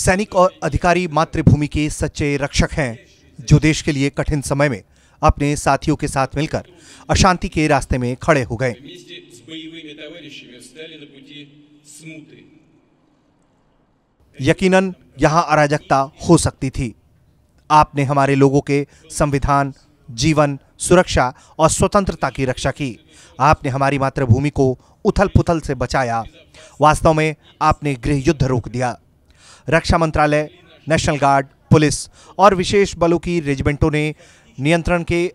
सैनिक और अधिकारी मातृभूमि के सच्चे रक्षक हैं जो देश के लिए कठिन समय में अपने साथियों के साथ मिलकर अशांति के रास्ते में खड़े हो गए यकीनन यहां अराजकता हो सकती थी आपने हमारे लोगों के संविधान जीवन सुरक्षा और स्वतंत्रता की रक्षा की आपने हमारी मातृभूमि को उथल पुथल से बचाया वास्तव में आपने गृह युद्ध रोक दिया रक्षा मंत्रालय नेशनल गार्ड पुलिस और विशेष बलों की रेजिमेंटों ने नियंत्रण के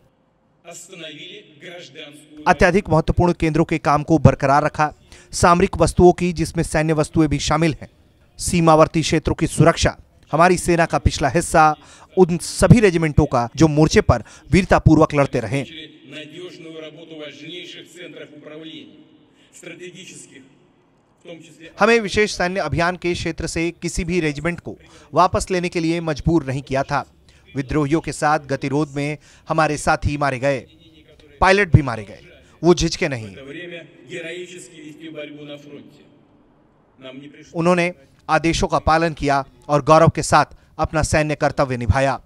अत्यधिक महत्वपूर्ण केंद्रों के काम को बरकरार रखा सामरिक वस्तुओं की जिसमें सैन्य वस्तुएं भी शामिल हैं सीमावर्ती क्षेत्रों की सुरक्षा हमारी सेना का पिछला हिस्सा उन सभी रेजिमेंटों का जो मोर्चे पर वीरतापूर्वक लड़ते रहे हमें विशेष सैन्य अभियान के क्षेत्र से किसी भी रेजिमेंट को वापस लेने के लिए मजबूर नहीं किया था विद्रोहियों के साथ गतिरोध में हमारे साथी मारे गए पायलट भी मारे गए वो झिझके नहीं उन्होंने आदेशों का पालन किया और गौरव के साथ अपना सैन्य कर्तव्य निभाया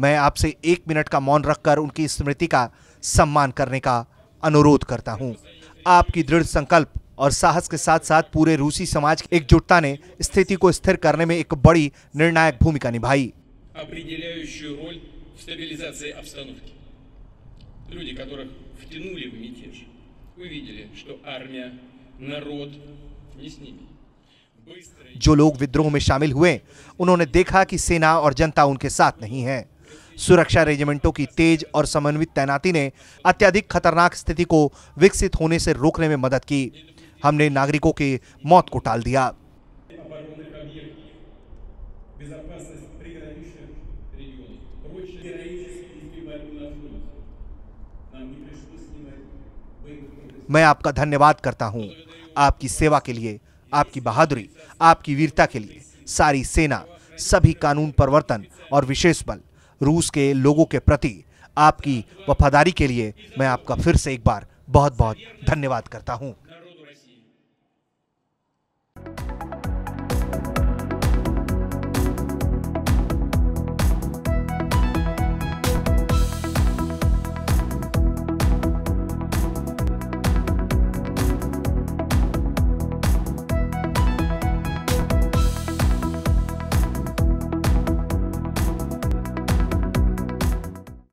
मैं आपसे एक मिनट का मौन रखकर उनकी स्मृति का सम्मान करने का अनुरोध करता हूं। आपकी दृढ़ संकल्प और साहस के साथ साथ पूरे रूसी समाज की एकजुटता ने स्थिति को स्थिर करने में एक बड़ी निर्णायक भूमिका निभाई जो लोग विद्रोह में शामिल हुए उन्होंने देखा कि सेना और जनता उनके साथ नहीं है सुरक्षा रेजिमेंटों की तेज और समन्वित तैनाती ने अत्यधिक खतरनाक स्थिति को विकसित होने से रोकने में मदद की हमने नागरिकों की मौत को टाल दिया मैं आपका धन्यवाद करता हूं आपकी सेवा के लिए आपकी बहादुरी आपकी वीरता के लिए सारी सेना सभी कानून परिवर्तन और विशेष बल रूस के लोगों के प्रति आपकी वफादारी के लिए मैं आपका फिर से एक बार बहुत बहुत धन्यवाद करता हूं